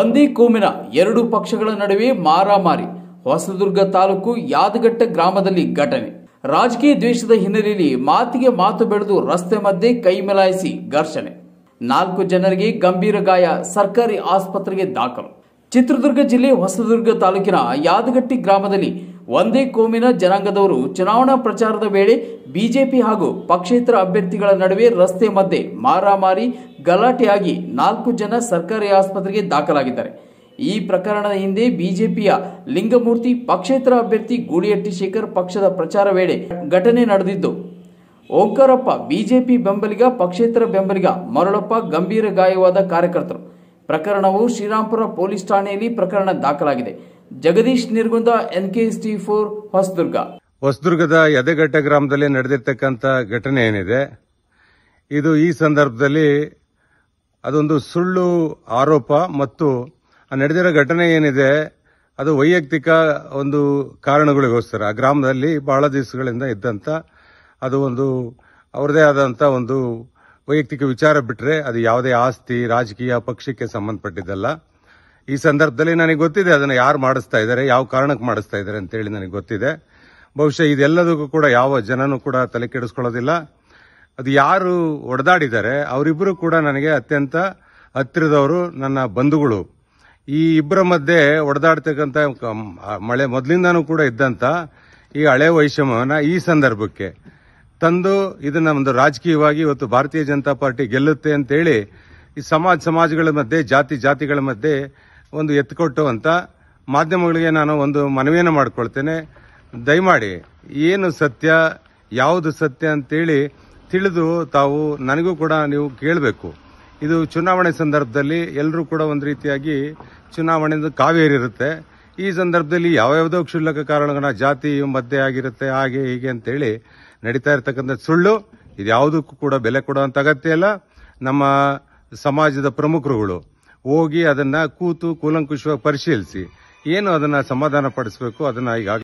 ಒಂದೇ ಕೋಮಿನ ಎರಡು ಪಕ್ಷಗಳ ನಡುವೆ ಮಾರಾಮಾರಿ ಹೊಸದುರ್ಗ ತಾಲೂಕು ಯಾದಗಟ್ಟ ಗ್ರಾಮದಲ್ಲಿ ಘಟನೆ ರಾಜಕೀಯ ದ್ವೇಷದ ಹಿನ್ನೆಲೆಯಲ್ಲಿ ಮಾತಿಗೆ ಮಾತು ಬೆಳೆದು ರಸ್ತೆ ಮಧ್ಯೆ ಕೈ ಮಿಲಾಯಿಸಿ ಘರ್ಷಣೆ ನಾಲ್ಕು ಜನರಿಗೆ ಗಂಭೀರ ಗಾಯ ಸರ್ಕಾರಿ ಆಸ್ಪತ್ರೆಗೆ ದಾಖಲು ಚಿತ್ರದುರ್ಗ ಜಿಲ್ಲೆ ಹೊಸದುರ್ಗ ತಾಲೂಕಿನ ಯಾದಗಟ್ಟಿ ಗ್ರಾಮದಲ್ಲಿ ಒಂದೇ ಕೋಮಿನ ಜನಾಂಗದವರು ಚುನಾವಣಾ ಪ್ರಚಾರದ ವೇಳೆ ಬಿಜೆಪಿ ಹಾಗೂ ಪಕ್ಷೇತರ ಅಭ್ಯರ್ಥಿಗಳ ನಡುವೆ ರಸ್ತೆ ಮಧ್ಯೆ ಮಾರಾಮಾರಿ ಗಲಾಟೆಯಾಗಿ ನಾಲ್ಕು ಜನ ಸರ್ಕಾರಿ ಆಸ್ಪತ್ರೆಗೆ ದಾಖಲಾಗಿದ್ದಾರೆ ಈ ಪ್ರಕರಣದ ಹಿಂದೆ ಬಿಜೆಪಿಯ ಲಿಂಗಮೂರ್ತಿ ಪಕ್ಷೇತರ ಅಭ್ಯರ್ಥಿ ಗೂಳಿಹಟ್ಟಿ ಶೇಖರ್ ಪಕ್ಷದ ಪ್ರಚಾರ ವೇಳೆ ಘಟನೆ ನಡೆದಿದ್ದು ಓಂಕಾರಪ್ಪ ಬಿಜೆಪಿ ಬೆಂಬಲಿಗ ಪಕ್ಷೇತರ ಬೆಂಬಲಿಗ ಮರಳಪ್ಪ ಗಂಭೀರ ಗಾಯವಾದ ಕಾರ್ಯಕರ್ತರು ಪ್ರಕರಣವು ಶ್ರೀರಾಂಪುರ ಪೊಲೀಸ್ ಠಾಣೆಯಲ್ಲಿ ಪ್ರಕರಣ ದಾಖಲಾಗಿದೆ ಜಗದೀಶ್ ನಿರ್ಗುಂದ ಟಿ ಫೋರ್ ಹೊಸದುರ್ಗ ಹೊಸದುರ್ಗದ ಯದೆಘಟ್ಟ ಗ್ರಾಮದಲ್ಲಿ ನಡೆದಿರ್ತಕ್ಕಂಥ ಘಟನೆ ಏನಿದೆ ಇದು ಈ ಸಂದರ್ಭದಲ್ಲಿ ಅದೊಂದು ಸುಳ್ಳು ಆರೋಪ ಮತ್ತು ನಡೆದಿರೋ ಘಟನೆ ಏನಿದೆ ಅದು ವೈಯಕ್ತಿಕ ಒಂದು ಕಾರಣಗಳಿಗೋಸ್ಕರ ಆ ಗ್ರಾಮದಲ್ಲಿ ಬಹಳ ದಿವಸಗಳಿಂದ ಇದ್ದಂಥ ಅದು ಒಂದು ಅವರದೇ ಆದಂಥ ಒಂದು ವೈಯಕ್ತಿಕ ವಿಚಾರ ಬಿಟ್ಟರೆ ಅದು ಯಾವುದೇ ಆಸ್ತಿ ರಾಜಕೀಯ ಪಕ್ಷಕ್ಕೆ ಸಂಬಂಧಪಟ್ಟಿದ್ದಲ್ಲ ಈ ಸಂದರ್ಭದಲ್ಲಿ ನನಗೆ ಗೊತ್ತಿದೆ ಅದನ್ನು ಯಾರು ಮಾಡಿಸ್ತಾ ಇದ್ದಾರೆ ಯಾವ ಕಾರಣಕ್ಕೆ ಮಾಡಿಸ್ತಾ ಇದ್ದಾರೆ ಅಂತೇಳಿ ನನಗೆ ಗೊತ್ತಿದೆ ಬಹುಶಃ ಇದೆಲ್ಲದಕ್ಕೂ ಕೂಡ ಯಾವ ಜನನೂ ಕೂಡ ತಲೆ ಕೆಡಿಸ್ಕೊಳ್ಳೋದಿಲ್ಲ ಅದು ಯಾರು ಒಡೆದಾಡಿದ್ದಾರೆ ಅವರಿಬ್ಬರು ಕೂಡ ನನಗೆ ಅತ್ಯಂತ ಹತ್ತಿರದವರು ನನ್ನ ಬಂಧುಗಳು ಈ ಇಬ್ಬರ ಮಧ್ಯೆ ಒಡೆದಾಡ್ತಕ್ಕಂಥ ಮಳೆ ಮೊದಲಿಂದನೂ ಕೂಡ ಇದ್ದಂಥ ಈ ಹಳೆ ವೈಷಮ್ಯವನ್ನ ಈ ಸಂದರ್ಭಕ್ಕೆ ತಂದು ಇದನ್ನ ಒಂದು ರಾಜಕೀಯವಾಗಿ ಇವತ್ತು ಭಾರತೀಯ ಜನತಾ ಪಾರ್ಟಿ ಗೆಲ್ಲುತ್ತೆ ಅಂತೇಳಿ ಈ ಸಮಾಜ ಸಮಾಜಗಳ ಮಧ್ಯೆ ಜಾತಿ ಜಾತಿಗಳ ಮಧ್ಯೆ ಒಂದು ಎತ್ತುಕೊಟ್ಟು ಅಂತ ಮಾಧ್ಯಮಗಳಿಗೆ ನಾನು ಒಂದು ಮನವಿಯನ್ನು ಮಾಡಿಕೊಳ್ತೇನೆ ದಯಮಾಡಿ ಏನು ಸತ್ಯ ಯಾವುದು ಸತ್ಯ ಅಂತೇಳಿ ತಿಳಿದು ತಾವು ನನಗೂ ಕೂಡ ನೀವು ಕೇಳಬೇಕು ಇದು ಚುನಾವಣೆ ಸಂದರ್ಭದಲ್ಲಿ ಎಲ್ಲರೂ ಕೂಡ ಒಂದು ರೀತಿಯಾಗಿ ಚುನಾವಣೆಯಿಂದ ಕಾವೇರಿರುತ್ತೆ ಈ ಸಂದರ್ಭದಲ್ಲಿ ಯಾವ್ಯಾವುದೋ ಕ್ಷುಲ್ಲಕ ಕಾರಣಗಳ ಜಾತಿ ಮಧ್ಯೆ ಆಗಿರುತ್ತೆ ಹಾಗೆ ಹೀಗೆ ಅಂತೇಳಿ ನಡೀತಾ ಇರತಕ್ಕಂಥ ಸುಳ್ಳು ಇದು ಯಾವುದಕ್ಕೂ ಕೂಡ ಬೆಲೆ ಕೊಡುವಂಥ ಅಗತ್ಯ ಇಲ್ಲ ನಮ್ಮ ಸಮಾಜದ ಪ್ರಮುಖರುಗಳು ಹೋಗಿ ಅದನ್ನ ಕೂತು ಕೂಲಂಕುಷವಾಗಿ ಪರಿಶೀಲಿಸಿ ಏನು ಅದನ್ನ ಸಮಾಧಾನ ಪಡಿಸಬೇಕು ಅದನ್ನ ಈಗ